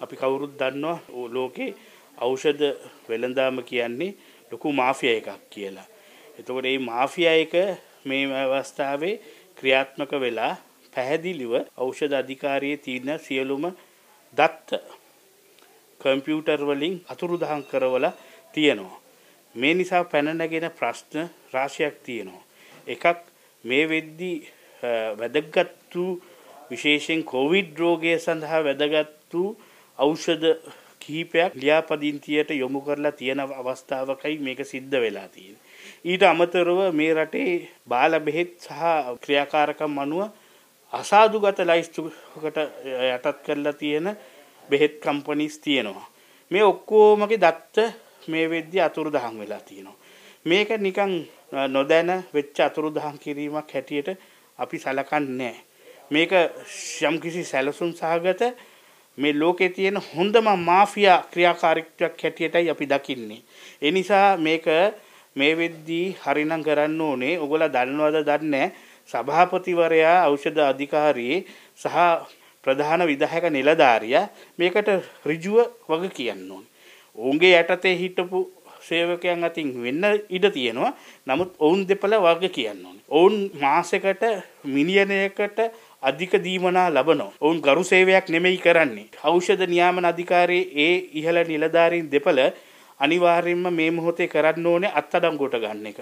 අපි කවුරුත් දන්නවා ලෝකේ ඖෂධ වෙළඳාම කියන්නේ ලොකු මාෆියා එකක් කියලා. එතකොට මේ මාෆියා එක මේ අවස්ථාවේ ක්‍රියාත්මක වෙලා පැහැදිලිව ඖෂධ අධිකාරියේ තියෙන සියලුම දත්ත කම්පියුටර් වලින් අතුරුදහන් කරවලා තියෙනවා. මේ නිසා පැන නැගෙන ප්‍රශ්න රාශියක් තියෙනවා. එකක් මේ වෙද්දී වැදගත් වූ විශේෂයෙන් කොවිඩ් රෝගය සඳහා වැදගත් වූ ඖෂධ කිහිපයක් ලියාපදිංචියට යොමු කරලා තියෙන අවස්ථාවකයි මේක සිද්ධ වෙලා තියෙන්නේ. ඊට අමතරව මේ රටේ බාල බෙහෙත් සහ ක්‍රියාකාරකම් අනුව අසාදුගත ලයිස්තුකට යටත් කරලා තියෙන බෙහෙත් කම්පනිස් තියෙනවා. මේ ඔක්කෝමගේ දත්ත මේ වෙද්දි අතුරුදහන් වෙලා තියෙනවා. මේක නිකන් නොදැන වෙච්ච අතුරුදහන් කිරීමක් හැටියට අපි සලකන්නේ නැහැ. මේක යම්කිසි සැලසුම් සහගත මේ ලෝකේ තියෙන හොඳම මාෆියා ක්‍රියාකාරීත්වයක් හැටියටයි අපි දකින්නේ. ඒ නිසා මේක මේ වෙද්දී හරිනම් කරන්න ඕනේ. ඔයගොල්ලෝ දන්නවද දන්නේ සභාපතිවරයා ඖෂධ අධිකාරී සහ ප්‍රධාන විධායක නිලධාරියා මේකට ඍජුව වග කියන්න ඕනේ. ඔවුන්ගේ යටතේ හිටපු සේවකයන් අතින් වෙන්න ඉඩ තියෙනවා. නමුත් ඔවුන් දෙපළ වග කියන්න ඕනේ. ඔවුන් මාසෙකට මිලියනයකට අධික දීමනා ලබනවා. ඔවුන් ගරු සේවයක් නෙමෙයි කරන්නේ. ඖෂධ නියාමන අධිකාරියේ ඒ ඉහළ නිලධාරීන් දෙපළ අනිවාර්යෙන්ම මේ මොහොතේ කරන්න ඕනේ අත්අඩංගුවට ගන්න එක.